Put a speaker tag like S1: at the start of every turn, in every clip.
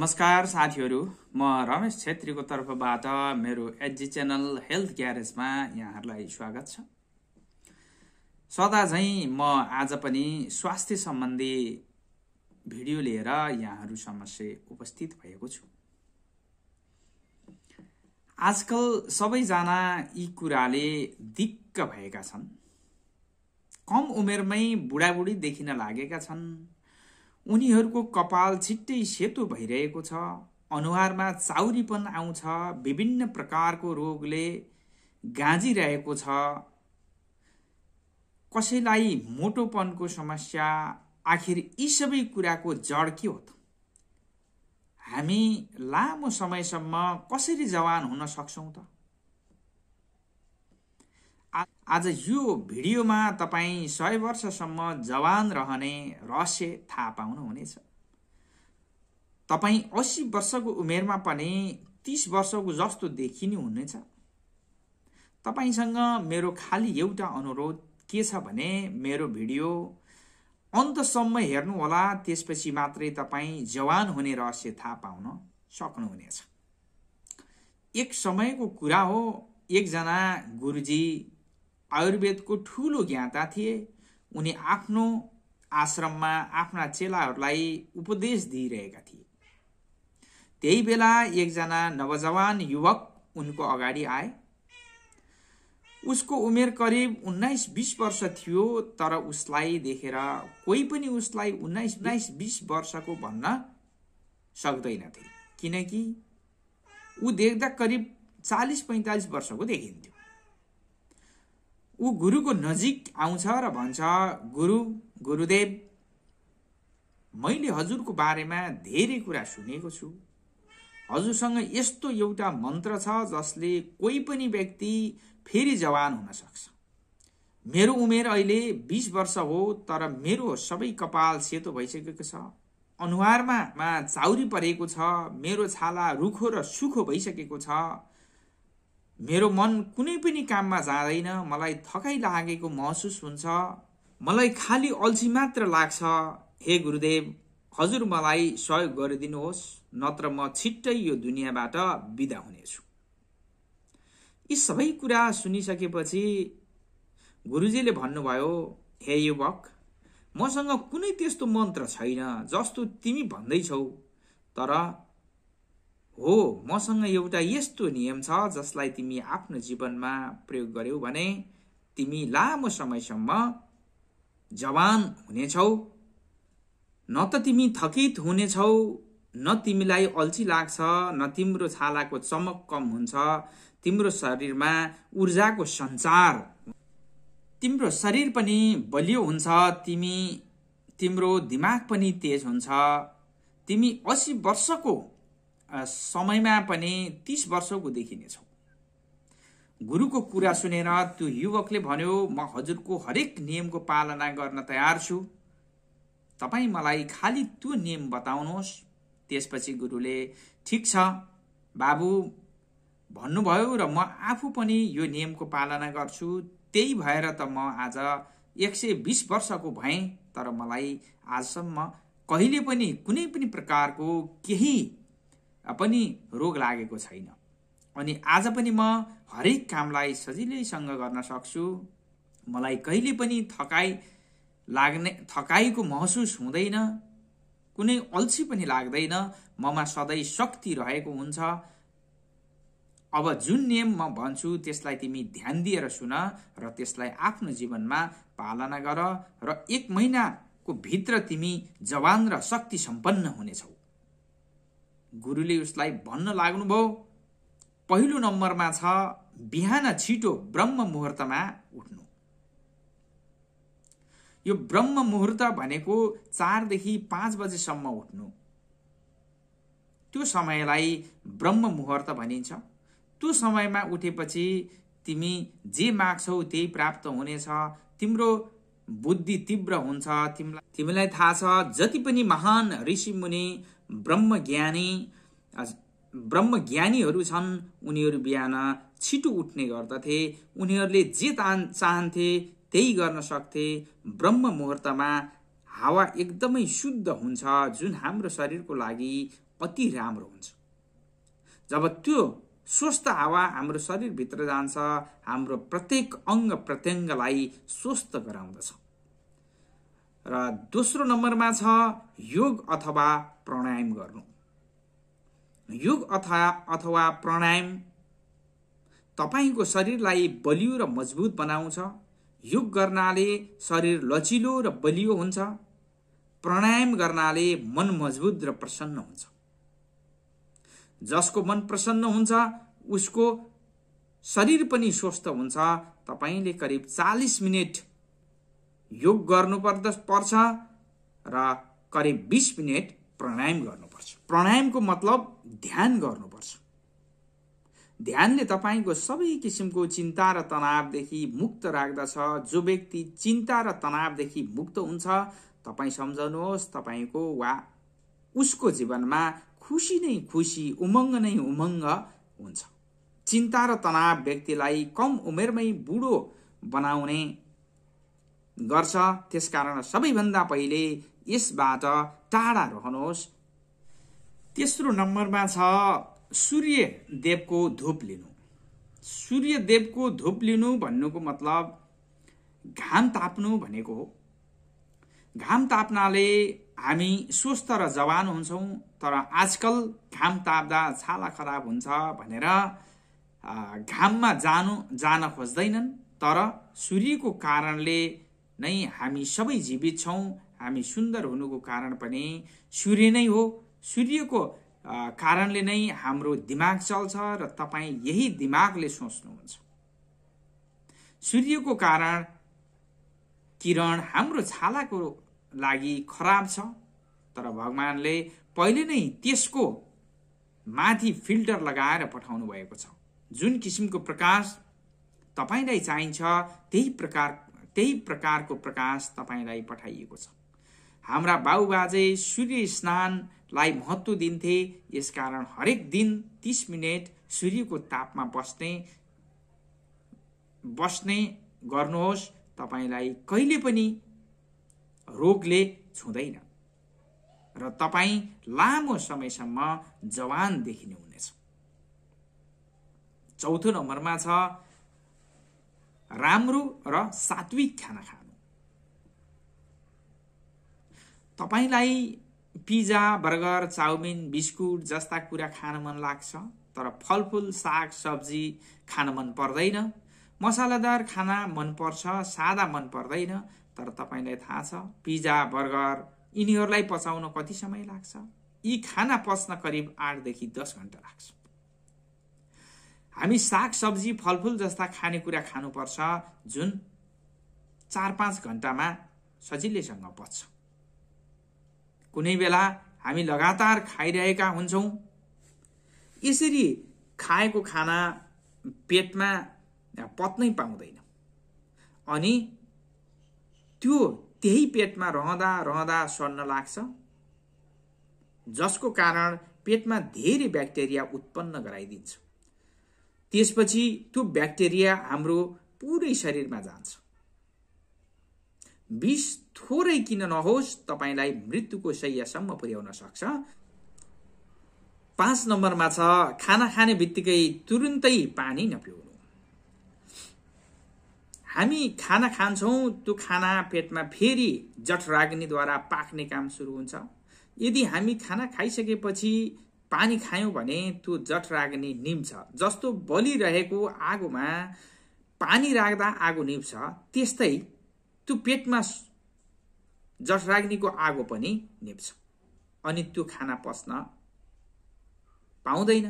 S1: नमस्कार साथीहरू म रमेश छेत्रीको तर्फबाट मेरो एचजी च्यानल हेल्थ ग्यारेजमा यहाँहरूलाई स्वागत छ सदा झैँ म आज पनि स्वास्थ्य सम्बन्धी भिडियो लिएर यहाँहरू समस्या उपस्थित भएको छु आजकल सबैजना यी कुराले दिक्क भएका छन् कम उमेरमै बुढाबुढी देखिन लागेका छन् उनीहरूको कपाल छिट्टै सेतो भइरहेको छ अनुहारमा चाउरीपन आउँछ विभिन्न प्रकारको रोगले गाँजिरहेको छ कसैलाई मोटोपनको समस्या आखिर यी सबै कुराको जड के हो त हामी लामो समयसम्म कसरी जवान हुन सक्छौँ त आज यो भिडियोमा तपाईँ सय वर्षसम्म जवान रहने रहस्य थाहा पाउनुहुनेछ तपाईँ असी वर्षको उमेरमा पनि तिस वर्षको जस्तो देखिनु हुनेछ तपाईँसँग मेरो खाली एउटा अनुरोध के छ भने मेरो भिडियो अन्तसम्म हेर्नुहोला त्यसपछि मात्रै तपाईँ जवान हुने रहस्य थाहा पाउन सक्नुहुनेछ एक समयको कुरा हो एकजना गुरुजी आयुर्वेदको ठुलो ज्ञाता थिए उनी आफ्नो आश्रममा आफ्ना चेलाहरूलाई उपदेश दिइरहेका थिए त्यही बेला एकजना नवजवान युवक उनको अगाडि आए उसको उमेर करिब उन्नाइस बिस वर्ष थियो तर उसलाई देखेर कोही पनि उसलाई उन्नाइस उन्नाइस बिस वर्षको भन्न सक्दैनथे किनकि ऊ देख्दा करिब चालिस पैँतालिस वर्षको देखिन्थ्यो ऊ गुरुको नजिक आउँछ र भन्छ गुरु गुरुदेव मैले हजुरको बारेमा धेरै कुरा सुनेको छु हजुरसँग यस्तो एउटा मन्त्र छ जसले कोही पनि व्यक्ति फेरि जवान हुन सक्छ मेरो उमेर अहिले बिस वर्ष हो तर मेरो सबै कपाल सेतो भइसकेको छ अनुहारमा चाउरी परेको छ मेरो छाला रुखो र सुखो भइसकेको छ मेरो मन कुनै पनि काममा जाँदैन मलाई थकाइ लागेको महसुस हुन्छ मलाई खाली अल्छी मात्र लाग्छ हे गुरुदेव हजुर मलाई सहयोग गरिदिनुहोस् नत्र म छिट्टै यो दुनियाँबाट बिदा हुनेछु यी सबै कुरा सुनिसकेपछि गुरुजीले भन्नुभयो हे युवक मसँग कुनै त्यस्तो मन्त्र छैन जस्तो तिमी भन्दैछौ तर हो मसँग एउटा यस्तो नियम छ जसलाई तिमी आफ्नो जीवनमा प्रयोग गर्यौ भने तिमी लामो समयसम्म जवान हुनेछौ न त तिमी थकित हुनेछौ न तिमीलाई अल्छी लाग्छ न तिम्रो छालाको चमक कम हुन्छ तिम्रो शरीरमा ऊर्जाको सञ्चार तिम्रो शरीर पनि बलियो हुन्छ तिमी तिम्रो दिमाग पनि तेज हुन्छ तिमी असी वर्षको समयमा पनि तिस वर्षको देखिनेछौँ गुरुको कुरा सुनेर त्यो युवकले भन्यो म हजुरको हरेक नियमको पालना गर्न तयार छु तपाईँ मलाई खालि त्यो नियम बताउनुहोस् त्यसपछि गुरुले ठिक छ बाबु भन्नुभयो र म आफू पनि यो नियमको पालना गर्छु त्यही भएर त म आज एक सय बिस वर्षको भएँ तर मलाई आजसम्म कहिले पनि कुनै पनि प्रकारको केही पनि रोग लागेको छैन अनि आज पनि म हरेक कामलाई सजिलैसँग गर्न सक्छु मलाई कहिले पनि थकाइ लाग्ने थकाइको महसुस हुँदैन कुनै अल्छी पनि लाग्दैन ममा सधैँ शक्ति रहेको हुन्छ अब जुन नियम म भन्छु त्यसलाई तिमी ध्यान दिएर सुन र त्यसलाई आफ्नो जीवनमा पालना गर र एक महिनाको भित्र तिमी जवान र शक्ति सम्पन्न हुनेछौ गुरुले उसलाई भन्न लाग्नुभयो पहिलो नम्बरमा छ बिहान छिटो ब्रह्म मुहुर्तमा उठ्नु यो ब्रह्म मुहुर्त भनेको चारदेखि पाँच बजेसम्म उठ्नु त्यो समयलाई ब्रह्म मुहुर्त भनिन्छ त्यो समयमा उठेपछि तिमी जे माग्छौ त्यही प्राप्त हुनेछ तिम्रो बुद्धि तीव्र हुन्छ तिमीलाई थाहा छ जति पनि महान ऋषि मुनि ब्रह्मज्ञानी ब्रह्मज्ञानीहरू छन् उनीहरू बिहान छिटो उठ्ने गर्दथे उनीहरूले जे तान चाहन्थे त्यही गर्न सक्थे ब्रह्म मुहुर्तमा हावा एकदमै शुद्ध हुन्छ जुन हाम्रो शरीरको लागि अति राम्रो हुन्छ जब त्यो स्वस्थ हावा हाम्रो शरीरभित्र जान्छ हाम्रो प्रत्येक अङ्ग प्रत्यङ्गलाई स्वस्थ गराउँदछ र दोस्रो नम्बरमा छ योग अथवा प्राणायाम गर्नु योग अथवा अथवा प्राणायाम तपाईँको शरीरलाई बलियो र मजबुत बनाउँछ योग गर्नाले शरीर लचिलो र बलियो हुन्छ प्राणायाम गर्नाले मन मजबुत र प्रसन्न हुन्छ जसको मन प्रसन्न हुन्छ उसको शरीर पनि स्वस्थ हुन्छ तपाईँले करिब चालिस मिनट योग गर्नुपर्द पर्छ र करिब बिस मिनट प्राणायाम गर्नुपर्छ प्राणायामको मतलब ध्यान गर्नुपर्छ ध्यानले तपाईँको सबै किसिमको चिन्ता र तनावदेखि मुक्त राख्दछ जो व्यक्ति चिन्ता र तनावदेखि मुक्त हुन्छ तपाईँ सम्झनुहोस् तपाईँको वा उसको जीवनमा खुसी नै खुसी उमङ्ग नै उमङ्ग हुन्छ चिन्ता र तनाव व्यक्तिलाई कम उमेरमै बुढो बनाउने गर्छ त्यसकारण सबैभन्दा पहिले यसबाट टाढा रहनुहोस् तेस्रो नम्बरमा छ सूर्यदेवको देवको धुप लिनु सूर्यदेवको देवको धुप लिनु भन्नुको मतलब घाम ताप्नु भनेको हो घाम ताप्नाले हामी स्वस्थ र जवान हुन्छौँ तर आजकल घाम ताप्दा छाला खराब हुन्छ भनेर घाममा जानु जान खोज्दैनन् तर सूर्यको कारणले नै हामी सबै जीवित छौँ हामी सुन्दर हुनुको कारण पनि सूर्य नै हो सूर्यको कारणले नै हाम्रो दिमाग चल्छ र तपाईँ यही दिमागले सोच्नुहुन्छ सूर्यको कारण किरण हाम्रो छालाको लागि खराब छ तर भगवान्ले पहिले नै त्यसको माथि फिल्टर लगाएर पठाउनु भएको छ जुन किसिमको प्रकाश तपाईँलाई चाहिन्छ त्यही प्रकार त्यही प्रकारको प्रकाश तपाईँलाई पठाइएको छ हाम्रा बाउबाजे सूर्य स्नानलाई महत्त्व दिन्थे यसकारण हरेक दिन तिस मिनट सूर्यको तापमा बस्ने बस्ने गर्नुहोस् तपाईँलाई कहिले पनि रोगले छुँदैन र तपाईँ लामो समयसम्म जवान देखिनुहुनेछ चौथो नम्बरमा छ राम्रो र सात्विक खाना खा तपाईँलाई पिज्जा बर्गर चाउमिन बिस्कुट जस्ता कुरा खान मन लाग्छ तर फलफुल साग सब्जी खान मन पर्दैन मसालादार खाना मनपर्छ सादा मन पर्दैन तर तपाईँलाई थाहा छ पिज्जा बर्गर यिनीहरूलाई पचाउन कति समय लाग्छ यी खाना पच्न करिब आठदेखि दस घन्टा लाग्छ हामी साग सब्जी फलफुल जस्ता खानेकुरा खानुपर्छ जुन चार पाँच घन्टामा सजिलैसँग पच्छ कुनै बेला हामी लगातार खाइरहेका हुन्छौँ यसरी खाएको खाना पेटमा पत्नै पाउँदैन अनि त्यो त्यही पेटमा रहँदा रहँदा सर्न लाग्छ जसको कारण पेटमा धेरै ब्याक्टेरिया उत्पन्न गराइदिन्छ त्यसपछि त्यो ब्याक्टेरिया हाम्रो पुरै शरीरमा जान्छ बिस थोरै किन नहोस् तपाईँलाई मृत्युको सयसम्म पुर्याउन सक्छ पाँच नम्बरमा छ खाना खाने बित्तिकै तुरुन्तै पानी नपिउनु हामी खाना खान्छौँ त्यो खाना पेटमा फेरि जठराग्निद्वारा पाक्ने काम सुरु हुन्छ यदि हामी खाना खाइसकेपछि पानी खायौँ भने त्यो जठराग्नि निम्छ जस्तो बलिरहेको आगोमा पानी राख्दा आगो निप्छ त्यस्तै त्यो पेटमा जठराग्नीको आगो पनि निप्छ अनि त्यो खाना पस्न पाउँदैन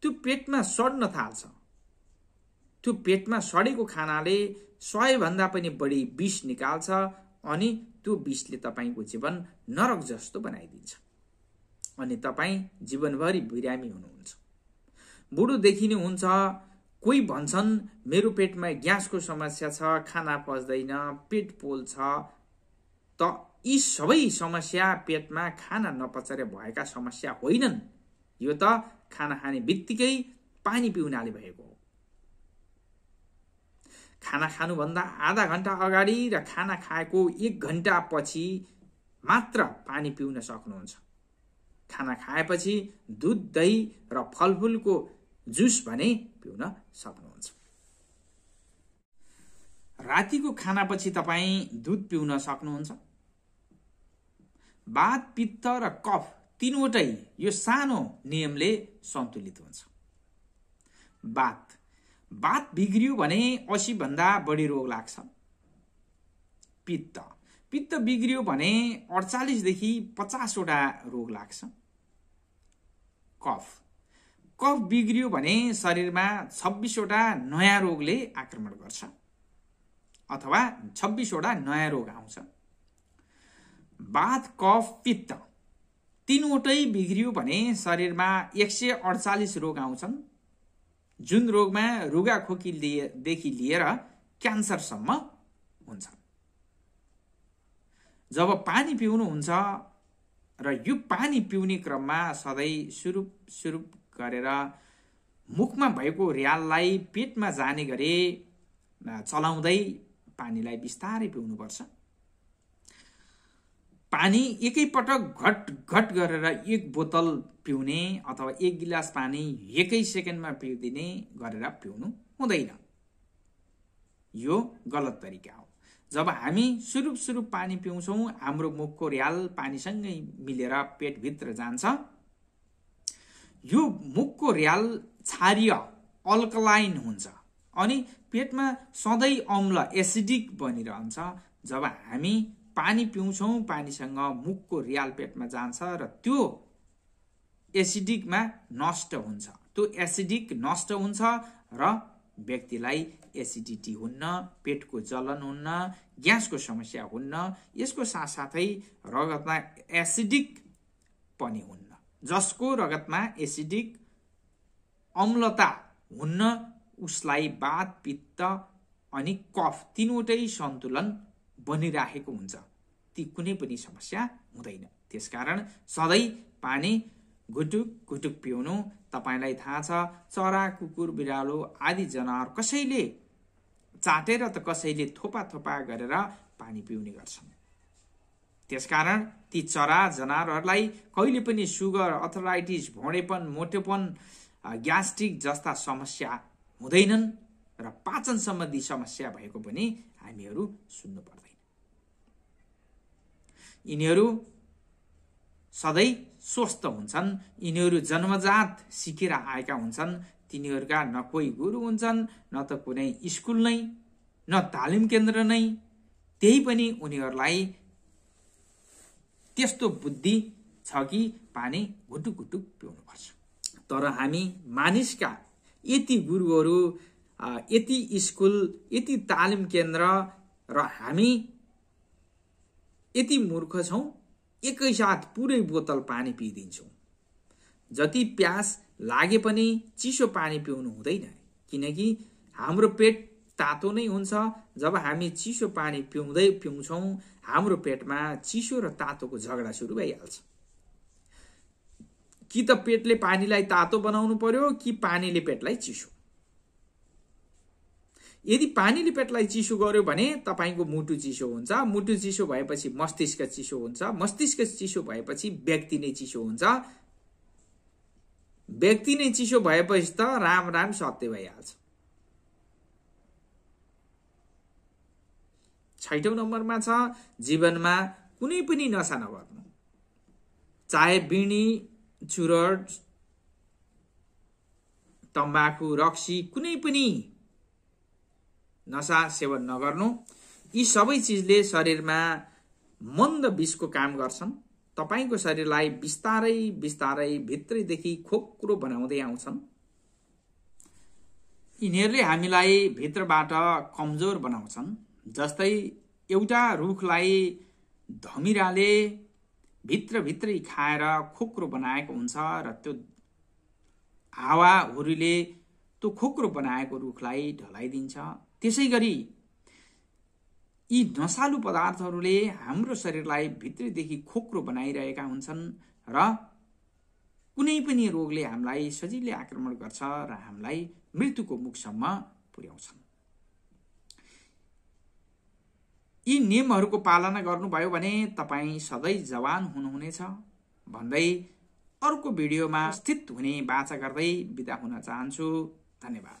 S1: त्यो पेटमा सड्न थाल्छ त्यो पेटमा सडेको खानाले सयभन्दा पनि बढी विष निकाल्छ अनि त्यो विषले तपाईँको जीवन नरक जस्तो बनाइदिन्छ अनि तपाईँ जीवनभरि बिरामी हुनुहुन्छ बुढो देखिनुहुन्छ हुन्छ कोही भन्छन् मेरो पेटमा ग्यासको समस्या छ खाना पच्दैन पेट पोल्छ त यी सबै समस्या पेटमा खाना नपचेर भएका समस्या होइनन् यो त खाना खाने बित्तिकै पानी पिउनाले भएको हो खाना खानुभन्दा आधा घन्टा अगाडि र खाना खाएको एक घन्टा पछि मात्र पानी पिउन सक्नुहुन्छ खाना खाएपछि दुध दही र फलफुलको जुस भने पिउन सक्नुहुन्छ रातिको खानापछि तपाईँ दुध पिउन सक्नुहुन्छ बात पित्त र कफ तिनवटै यो सानो नियमले सन्तुलित हुन्छ बात बात बिग्रियो भने असीभन्दा बढी रोग लाग्छ पित्त पित्त बिग्रियो भने अडचालिसदेखि पचासवटा रोग लाग्छ कफ कफ बिग्रियो भने शरीरमा छब्बिसवटा नयाँ रोगले आक्रमण गर्छ अथवा छब्बिसवटा नयाँ रोग आउँछ बाथ कफ पित्त तिनवटै बिग्रियो भने शरीरमा एक सय अडचालिस रोग आउँछन् जुन रोगमा लिएदेखि लिएर क्यान्सरसम्म हुन्छ जब पानी पिउनु हुन्छ र यो पानी पिउने क्रममा सधैँ सुरुप सुरुप गरेर मुखमा भएको र्याललाई पेटमा जाने गरे चलाउँदै पानीलाई बिस्तारै पिउनुपर्छ पानी एकैपटक घट घट गरेर एक बोतल पिउने अथवा एक गिलास पानी एकै सेकेन्डमा पिउदिने गरेर पिउनु हुँदैन यो गलत तरिका हो जब हामी सुरुप सुरुप पानी पिउँछौँ हाम्रो मुखको र्याल पानीसँगै मिलेर पेटभित्र जान्छ यो मुखको र्याल क्षारीय अल्कलाइन हुन्छ अनि पेटमा सधैँ अम्ल एसिडिक बनिरहन्छ जब हामी पानी पिउँछौँ पानीसँग मुखको र्याल पेटमा जान्छ र त्यो एसिडिकमा नष्ट हुन्छ त्यो एसिडिक नष्ट हुन्छ र व्यक्तिलाई एसिडिटी हुन्न पेटको जलन हुन्न ग्यासको समस्या हुन्न यसको साथसाथै रगतमा एसिडिक पनि हुन्न जसको रगतमा एसिडिक अम्लता हुन्न उसलाई बात पित्त अनि कफ तिनवटै सन्तुलन बनिराखेको हुन्छ ती कुनै पनि समस्या हुँदैन त्यसकारण सधैँ पानी घुटुक घुटुक पिउनु तपाईँलाई थाहा छ चरा कुकुर बिरालो आदि जनावर कसैले चाटेर त कसैले थोपा थोपा गरेर पानी पिउने गर्छन् त्यसकारण ती चरा जनावरहरूलाई कहिले पनि सुगर अर्थराइटिस भोँडेपन मोटेपन ग्यास्ट्रिक जस्ता समस्या हुँदैनन् र पाचन सम्बन्धी समस्या भएको पनि हामीहरू सुन्नु पर्दैन यिनीहरू सधैँ स्वस्थ हुन्छन् यिनीहरू जन्मजात सिकेर आएका हुन्छन् तिनीहरूका न कोही गुरु हुन्छन् न त कुनै स्कुल नै न तालिम केन्द्र नै त्यही पनि उनीहरूलाई त्यस्तो बुद्धि छ कि पानी घुटुक घुटुक पिउनुपर्छ तर हामी मानिसका यति गुरुहरू यति स्कुल यति तालिम केन्द्र र हामी यति मूर्ख छौँ एकैसाथ पुरै बोतल पानी पिइदिन्छौँ जति प्यास लागे पनि चिसो पानी पिउनु हुँदैन किनकि हाम्रो पेट तातो नै हुन्छ जब हामी चिसो पानी पिउँदै पिउँछौँ हाम्रो पेटमा चिसो र तातोको झगडा सुरु भइहाल्छ कि त पेटले पानीलाई तातो बनाउनु पर्यो कि पानीले पेटलाई चिसो यदि पानीले पेटलाई चिसो गर्यो भने तपाईँको मुटु चिसो हुन्छ मुटु चिसो भएपछि मस्तिष्क चिसो हुन्छ मस्तिष्क चिसो भएपछि व्यक्ति नै चिसो हुन्छ व्यक्ति नै चिसो भएपछि त राम राम सत्य भइहाल्छ छैटौँ नम्बरमा छ जीवनमा कुनै पनि नसा नगर्नु चाहे बिणी चुरट तम्बाकु रक्सी कुनै पनि नसा सेवन नगर्नु यी सबै चिजले शरीरमा मन्द विषको काम गर्छन् तपाईँको शरीरलाई बिस्तारै बिस्तारै भित्रैदेखि खोक्रो बनाउँदै आउँछन् यिनीहरूले हामीलाई भित्रबाट कमजोर बनाउँछन् जस्तै एउटा रुखलाई धमिराले भित्रभित्रै खाएर खोक्रो बनाएको हुन्छ र त्यो हावाहुरीले त्यो खोक्रो बनाएको रुखलाई ढलाइदिन्छ त्यसै गरी यी नसालु पदार्थहरूले हाम्रो शरीरलाई भित्रैदेखि खोक्रो बनाइरहेका हुन्छन् र कुनै पनि रोगले हामीलाई सजिलै आक्रमण गर्छ र हामीलाई मृत्युको मुखसम्म पुर्याउँछन् यी नियमहरूको पालना गर्नुभयो भने तपाईँ सधैँ जवान हुनुहुनेछ भन्दै अर्को भिडियोमा स्थित हुने बाचा गर्दै बिदा हुन चाहन्छु धन्यवाद